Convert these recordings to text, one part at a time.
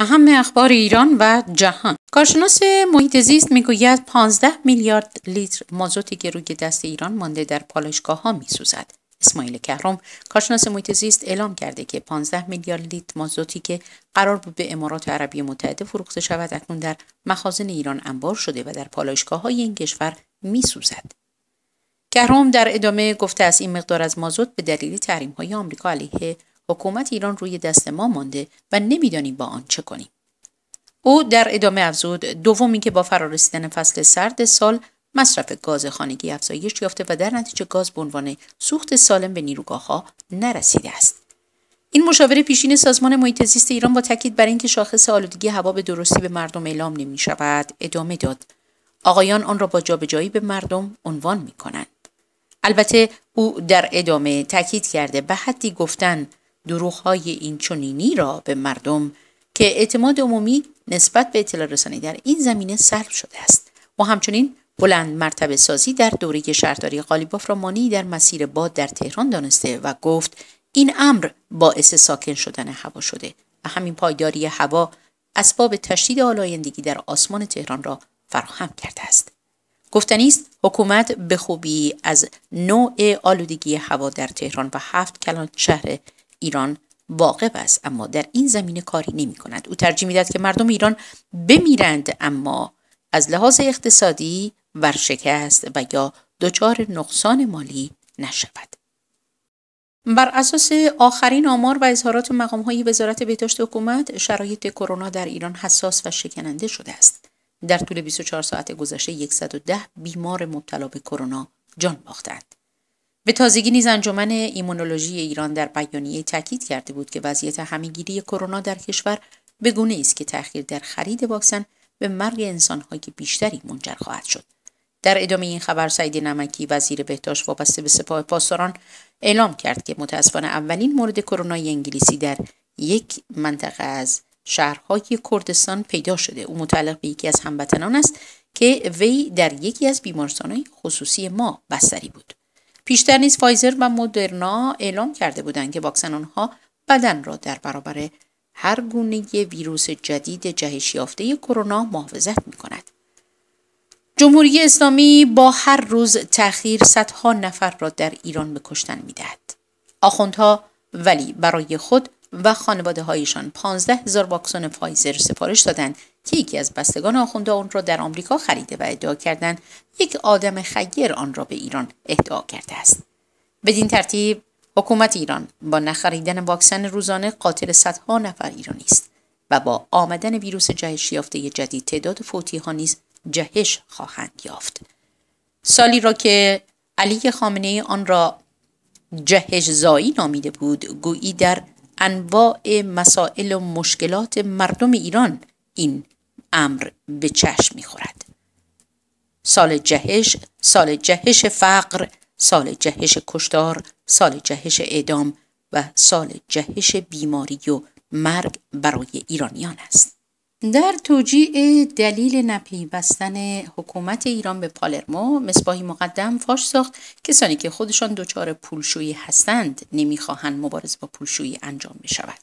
اهم اخبار ایران و جهان کارشناس محیط زیست میگوید 15 میلیارد لیتر مازوتی که روی دست ایران مانده در پالایشگاه ها میسوزد اسماعیل کهرم کارشناس محیط زیست اعلام کرده که 15 میلیارد لیتر مازوتی که قرار بود به امارات عربی متحده فروخته شود اکنون در مخازن ایران انبار شده و در پالایشگاه های این کشور میسوزد کهرم در ادامه گفته است این مقدار از مازوت به دلیل تحریم های آمریکا علیه حکومت ایران روی دست ما مانده و نمیدانیم با آن چه کنیم او در ادامه افزود دومی که با فرارسیدن فصل سرد سال مصرف گاز خانگی افزایش یافته و در نتیجه گاز به عنوان سوخت سالم به نیروگاه ها نرسیده است این مشاور پیشین سازمان محیط زیست ایران با تاکید بر اینکه شاخص آلودگی هوا به درستی به مردم اعلام نمی شود ادامه داد آقایان آن را با جابجایی به مردم عنوان می کنند البته او در ادامه تاکید کرده به حدی گفتن دروغهای این چنینی را به مردم که اعتماد عمومی نسبت به اطلاع رسانی در این زمینه سلب شده است و همچنین بلند مرتبه سازی در دوره شهرداری قالیباف را مانی در مسیر باد در تهران دانسته و گفت این امر باعث ساکن شدن هوا شده و همین پایداری هوا اسباب تشدید آلایندگی در آسمان تهران را فراهم کرده است گفتنی است حکومت به خوبی از نوع آلودگی هوا در تهران و هفت کلان شهر ایران واقع است اما در این زمینه کاری نمی کند او ترجیح میدهد که مردم ایران بمیرند اما از لحاظ اقتصادی ورشکست و یا دچار نقصان مالی نشود بر اساس آخرین آمار و اظهارات مقام های وزارت بهداشت حکومت شرایط کرونا در ایران حساس و شکننده شده است در طول 24 ساعت گذشته 110 بیمار مبتلا به کرونا جان باختند به تازگی نیز انجمن ایمونولوژی ایران در بیانیه تاکید کرده بود که وضعیت همهگیری کرونا در کشور به گونه است که تأخیر در خرید واکسن به مرگ انسانهای بیشتری منجر خواهد شد در ادامه این خبر سعید نمکی وزیر بهداشت وابسته به سپاه پاسداران اعلام کرد که متاسفانه اولین مورد کرونا انگلیسی در یک منطقه از شهرهای کردستان پیدا شده او متعلق به یکی از هموطنان است که وی در یکی از بیمارستانهای خصوصی ما بستری بود پیشتر نیز فایزر و مدرنا اعلام کرده بودند که واکسن آنها بدن را در برابر هر گونه ویروس جدید جهش یافته کرونا محافظت می کند. جمهوری اسلامی با هر روز تأخیر صدها نفر را در ایران به کشتن می دهد. آخوندها ولی برای خود و خانواده هایشان 15 هزار واکسن فایزر سفارش دادند که یکی از بستگان آخونده آن را در آمریکا خریده و ادعا کردند یک آدم خیر آن را به ایران اهدا کرده است بدین ترتیب حکومت ایران با نخریدن واکسن روزانه قاتل صدها نفر ایرانی است و با آمدن ویروس جهش یافته جدید تعداد فوتی ها نیز جهش خواهند یافت سالی را که علی خامنه آن را جهش زایی نامیده بود گویی در انواع مسائل و مشکلات مردم ایران این امر به چشم میخورد سال جهش سال جهش فقر سال جهش کشتار سال جهش اعدام و سال جهش بیماری و مرگ برای ایرانیان است در توجیه دلیل نپیوستن حکومت ایران به پالرمو مصباحی مقدم فاش ساخت کسانی که خودشان دچار پولشویی هستند نمیخواهند مبارزه با پولشویی انجام بشود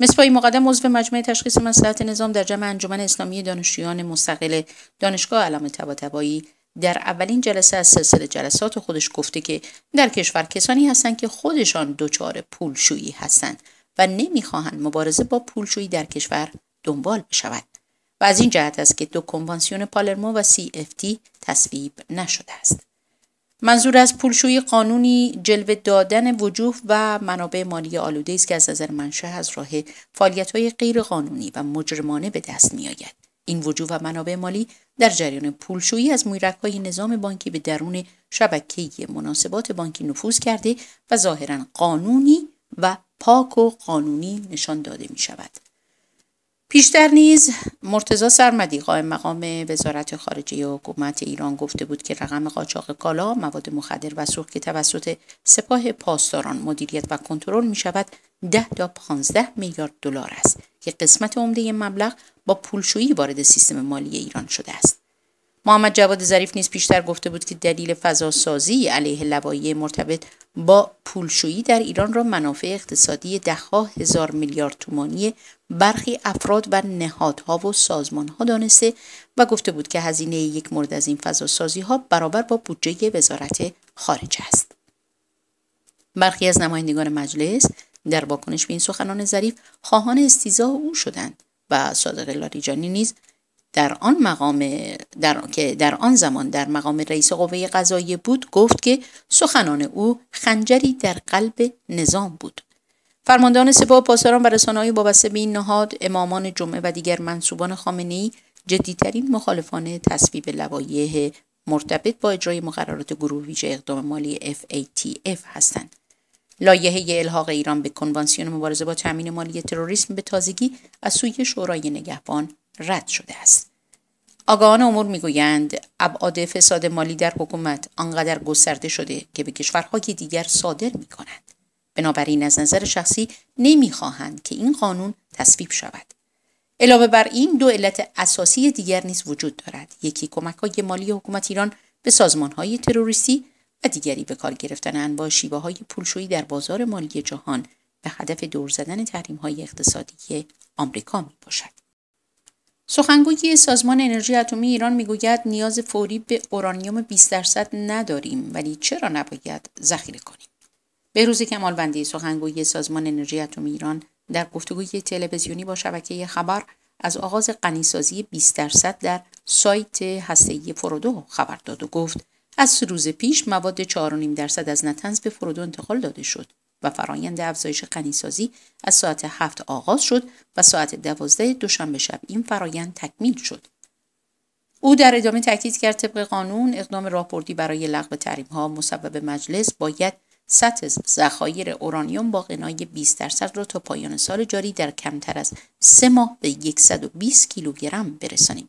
مصباحی مقدم عضو مجمع تشخیص مسئلات نظام در جمع انجمن اسلامی دانشجویان مستقل دانشگاه علامه طباطبایی در اولین جلسه از سلسله جلسات خودش گفته که در کشور کسانی هستند که خودشان دچار پولشویی هستند و نمیخواهند مبارزه با پولشویی در کشور دنبال بشود و از این جهت است که دو کنوانسیون پالرمو و CFT تصویب نشده است. منظور از پولشویی قانونی جلوه دادن وجوه و منابع مالی آلوده است که از نظر منشه از راه غیر قانونی و مجرمانه به دست میآید. این وجوه و منابع مالی در جریان پولشویی از های نظام بانکی به درون شبکه مناسبات بانکی نفوذ کرده و ظاهرا قانونی و پاک و قانونی نشان داده می شود. پیشتر نیز مرتزا سرمدی قائم مقام وزارت خارجه حکومت ایران گفته بود که رقم قاچاق کالا، مواد مخدر و سرخ که توسط سپاه پاسداران مدیریت و کنترل می شود 10 تا 15 میلیارد دلار است که قسمت عمده مبلغ با پولشویی وارد سیستم مالی ایران شده است. محمد جواد ظریف نیز پیشتر گفته بود که دلیل سازی علیه لوایی مرتبط با پولشویی در ایران را منافع اقتصادی دهها هزار میلیارد تومانی برخی افراد و نهادها و سازمانها دانسته و گفته بود که هزینه یک مورد از این فضا سازی ها برابر با بودجه وزارت خارجه است. برخی از نمایندگان مجلس در واکنش به این سخنان ظریف خواهان استیزا او شدند و صادق لاریجانی نیز در آن مقام در... که در آن زمان در مقام رئیس قوه قضاییه بود گفت که سخنان او خنجری در قلب نظام بود فرماندهان سپاه پاسداران و رسانههای وابسته به این نهاد امامان جمعه و دیگر منصوبان خامنهای جدیترین مخالفان تصویب لوایح مرتبط با اجرای مقررات گروه ویژه اقدام مالی FATF هستند لایحه الحاق ایران به کنوانسیون مبارزه با تامین مالی تروریسم به تازگی از سوی شورای نگهبان رد شده است آگاهان امور میگویند ابعاد فساد مالی در حکومت آنقدر گسترده شده که به کشورهای دیگر صادر میکنند بنابراین از نظر شخصی نمیخواهند که این قانون تصویب شود علاوه بر این دو علت اساسی دیگر نیز وجود دارد یکی کمک های مالی حکومت ایران به سازمان های تروریستی و دیگری به کار گرفتن انواع شیوه های پولشویی در بازار مالی جهان به هدف دور زدن تحریم های اقتصادی آمریکا میباشد. سخنگوی سازمان انرژی اتمی ایران میگوید نیاز فوری به اورانیوم 20 درصد نداریم ولی چرا نباید ذخیره کنیم به کمال کمالبندی سخنگوی سازمان انرژی اتمی ایران در گفتگوی تلویزیونی با شبکه خبر از آغاز قنیسازی 20 درصد در سایت هسته‌ای فرودو خبر داد و گفت از روز پیش مواد 4.5 درصد از نتنز به فرودو انتقال داده شد و فرایند افزایش غنیسازی از ساعت هفت آغاز شد و ساعت دوازده دوشنبه شب این فرایند تکمیل شد. او در ادامه تاکید کرد طبق قانون اقدام راهبردی برای لغو تحریم ها مسبب مجلس باید سطح ذخایر اورانیوم با غنای 20 درصد را تا پایان سال جاری در کمتر از سه ماه به 120 کیلوگرم برسانیم.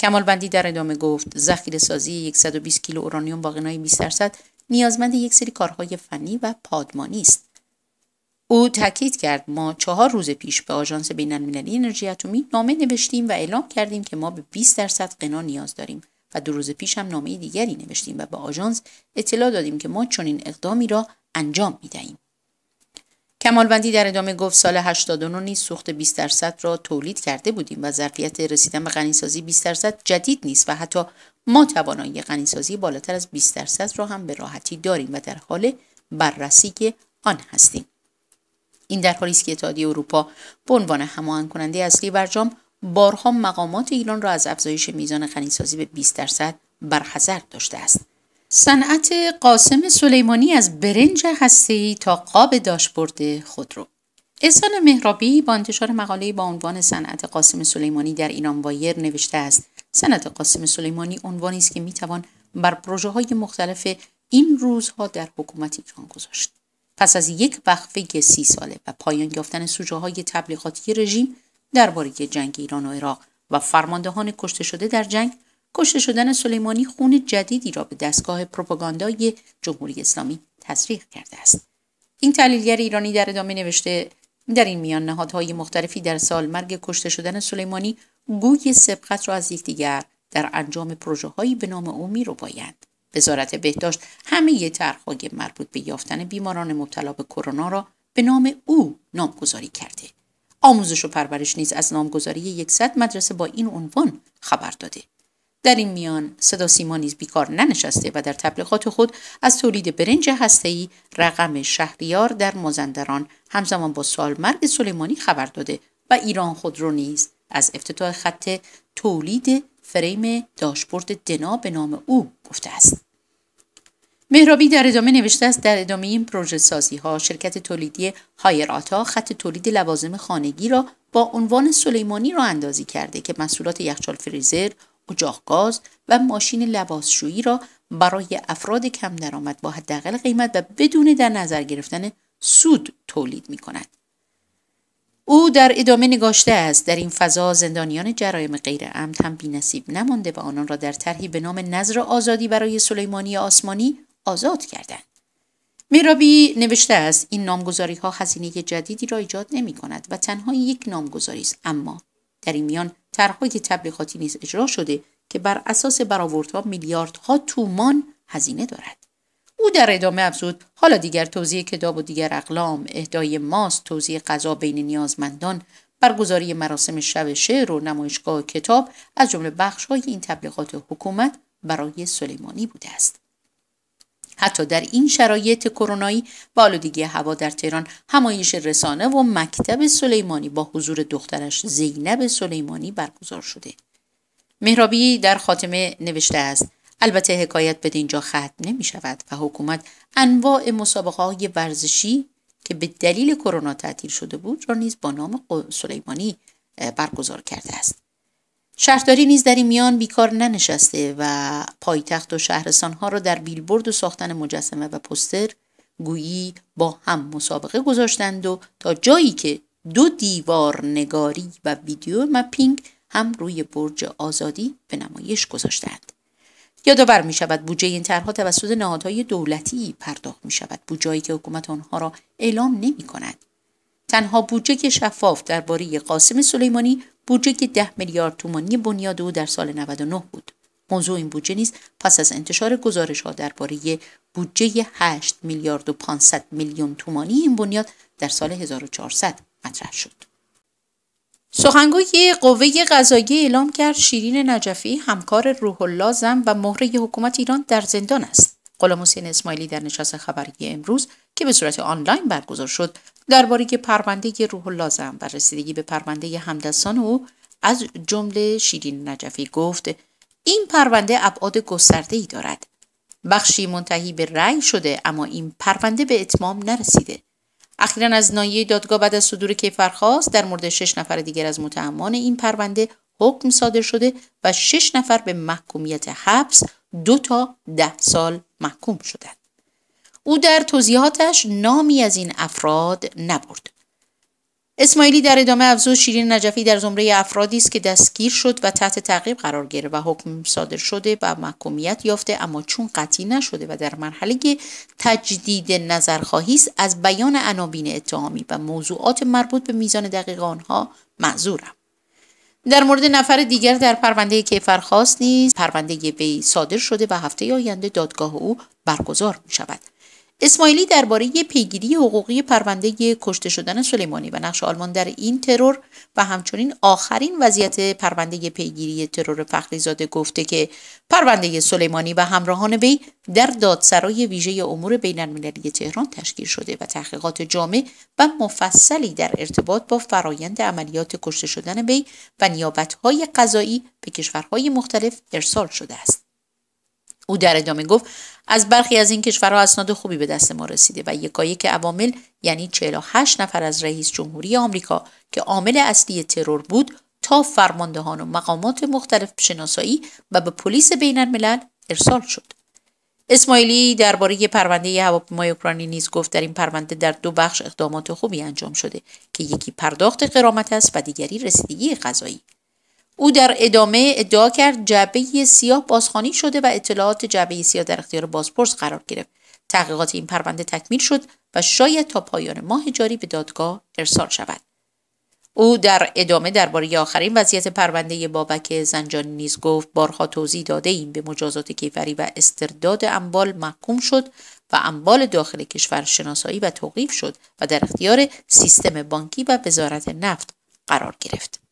کمالبندی در ادامه گفت ذخیره سازی 120 کیلو اورانیوم با غنای 20 درصد نیازمند یک سری کارهای فنی و پادمانی است او تاکید کرد ما چهار روز پیش به آژانس بینالمللی انرژی اتمی نامه نوشتیم و اعلام کردیم که ما به 20 درصد قنا نیاز داریم و دو روز پیش هم نامه دیگری نوشتیم و به آژانس اطلاع دادیم که ما چنین اقدامی را انجام می دهیم. کمالوندی در ادامه گفت سال 89 نیز سوخت 20 درصد را تولید کرده بودیم و ظرفیت رسیدن به غنیسازی 20 درصد جدید نیست و حتی ما توانایی غنیسازی بالاتر از 20 درصد را هم به راحتی داریم و در حال بررسی آن هستیم این در حالی است که اتحادیه اروپا به عنوان هماهنگ کننده اصلی برجام بارها مقامات ایران را از افزایش میزان غنیسازی به 20 درصد برحذر داشته است صنعت قاسم سلیمانی از برنج هسته‌ای تا قاب داشبورد خودرو احسان مهرابی با انتشار مقاله با عنوان صنعت قاسم سلیمانی در ایران وایر نوشته است صنعت قاسم سلیمانی عنوانی است که میتوان بر پروژه های مختلف این روزها در حکومت ایران گذاشت پس از یک وقفه سی ساله و پایان یافتن سوژه های تبلیغاتی رژیم درباره جنگ ایران و عراق و فرماندهان کشته شده در جنگ کشته شدن سلیمانی خون جدیدی را به دستگاه پروپاگاندای جمهوری اسلامی تصریح کرده است این تحلیلگر ایرانی در ادامه نوشته در این میان نهادهای مختلفی در سال مرگ کشته شدن سلیمانی گوی سبقت را از یکدیگر در انجام پروژه هایی به نام او می رو باید. وزارت بهداشت همه طرحهای مربوط به یافتن بیماران مبتلا به کرونا را به نام او نامگذاری کرده. آموزش و پرورش نیز از نامگذاری یکصد مدرسه با این عنوان خبر داده. در این میان صدا سیما نیز بیکار ننشسته و در تبلیغات خود از تولید برنج هسته‌ای رقم شهریار در مازندران همزمان با سالمرگ سلیمانی خبر داده و ایران خود رو نیز از افتتاح خط تولید فریم داشبورد دنا به نام او گفته است مهرابی در ادامه نوشته است در ادامه این پروژه سازی ها شرکت تولیدی هایراتا خط تولید لوازم خانگی را با عنوان سلیمانی را اندازی کرده که مسئولات یخچال فریزر، گاز و ماشین لباسشویی را برای افراد کم درآمد با حداقل قیمت و بدون در نظر گرفتن سود تولید می کند. او در ادامه نگاشته است در این فضا زندانیان جرایم غیر عمد هم نصیب نمانده و آنان را در طرحی به نام نظر آزادی برای سلیمانی آسمانی آزاد کردند میرابی نوشته است این نامگذاری ها هزینه جدیدی را ایجاد نمی کند و تنها یک نامگذاری است اما در این میان طرحهای تبلیغاتی نیز اجرا شده که بر اساس برآوردها میلیاردها تومان هزینه دارد او در ادامه افزود حالا دیگر توضیح کتاب و دیگر اقلام اهدای ماست توزیع غذا بین نیازمندان برگزاری مراسم شب شعر و نمایشگاه کتاب از جمله بخشهای این تبلیغات حکومت برای سلیمانی بوده است حتی در این شرایط کرونایی با آلودگی هوا در تهران همایش رسانه و مکتب سلیمانی با حضور دخترش زینب سلیمانی برگزار شده مهرابی در خاتمه نوشته است البته حکایت به اینجا ختم نمی شود و حکومت انواع مسابقه های ورزشی که به دلیل کرونا تعطیل شده بود را نیز با نام سلیمانی برگزار کرده است شهرداری نیز در این میان بیکار ننشسته و پایتخت و شهرستانها را در بیلبورد و ساختن مجسمه و پستر گویی با هم مسابقه گذاشتند و تا جایی که دو دیوار نگاری و ویدیو مپینگ هم روی برج آزادی به نمایش گذاشتند. یادآور می شود بودجه این طرحها توسط نهادهای دولتی پرداخت می شود بودجه‌ای که حکومت آنها را اعلام نمی کند. تنها بودجه که شفاف درباره قاسم سلیمانی بودجه 10 میلیارد تومانی بنیاد او در سال 99 بود موضوع این بودجه نیز پس از انتشار گزارش ها درباره بودجه 8 میلیارد و 500 میلیون تومانی این بنیاد در سال 1400 مطرح شد. سخنگوی قوه قضاییه اعلام کرد شیرین نجفی همکار روح الله زم و مهره حکومت ایران در زندان است. غلام حسین اسماعیلی در نشست خبری امروز که به صورت آنلاین برگزار شد درباره پرونده روح لازم و رسیدگی به پرونده همدستان او از جمله شیرین نجفی گفت این پرونده ابعاد گسترده ای دارد بخشی منتهی به رأی شده اما این پرونده به اتمام نرسیده اخیرا از نایه دادگاه بعد از صدور کیفرخواست در مورد شش نفر دیگر از متهمان این پرونده حکم صادر شده و شش نفر به محکومیت حبس دو تا ده سال محکوم شدند او در توضیحاتش نامی از این افراد نبرد اسماعیلی در ادامه افزود شیرین نجفی در زمره افرادی است که دستگیر شد و تحت تعقیب قرار گرفت و حکم صادر شده و محکومیت یافته اما چون قطعی نشده و در مرحله تجدید نظرخواهی است از بیان عناوین اتهامی و موضوعات مربوط به میزان دقیق آنها معذورم در مورد نفر دیگر در پرونده کیفرخواست نیز پرونده وی صادر شده و هفته آینده دادگاه او برگزار می شود اسماعیلی درباره پیگیری حقوقی پرونده کشته شدن سلیمانی و نقش آلمان در این ترور و همچنین آخرین وضعیت پرونده پیگیری ترور فخریزاده گفته که پرونده سلیمانی و همراهان وی در دادسرای ویژه امور بینالمللی تهران تشکیل شده و تحقیقات جامع و مفصلی در ارتباط با فرایند عملیات کشته شدن وی و نیابت‌های قضایی به کشورهای مختلف ارسال شده است او در ادامه گفت از برخی از این کشورها اسناد خوبی به دست ما رسیده و که عوامل یعنی 48 نفر از رئیس جمهوری آمریکا که عامل اصلی ترور بود تا فرماندهان و مقامات مختلف شناسایی و به پلیس بین الملل ارسال شد اسماعیلی درباره پرونده هواپیمای اوکراینی نیز گفت در این پرونده در دو بخش اقدامات خوبی انجام شده که یکی پرداخت قرامت است و دیگری رسیدگی غذایی او در ادامه ادعا کرد جعبه سیاه بازخانی شده و اطلاعات جعبه سیاه در اختیار بازپرس قرار گرفت تحقیقات این پرونده تکمیل شد و شاید تا پایان ماه جاری به دادگاه ارسال شود او در ادامه درباره آخرین وضعیت پرونده بابک زنجانی نیز گفت بارها توضیح داده این به مجازات کیفری و استرداد اموال محکوم شد و اموال داخل کشور شناسایی و توقیف شد و در اختیار سیستم بانکی و وزارت نفت قرار گرفت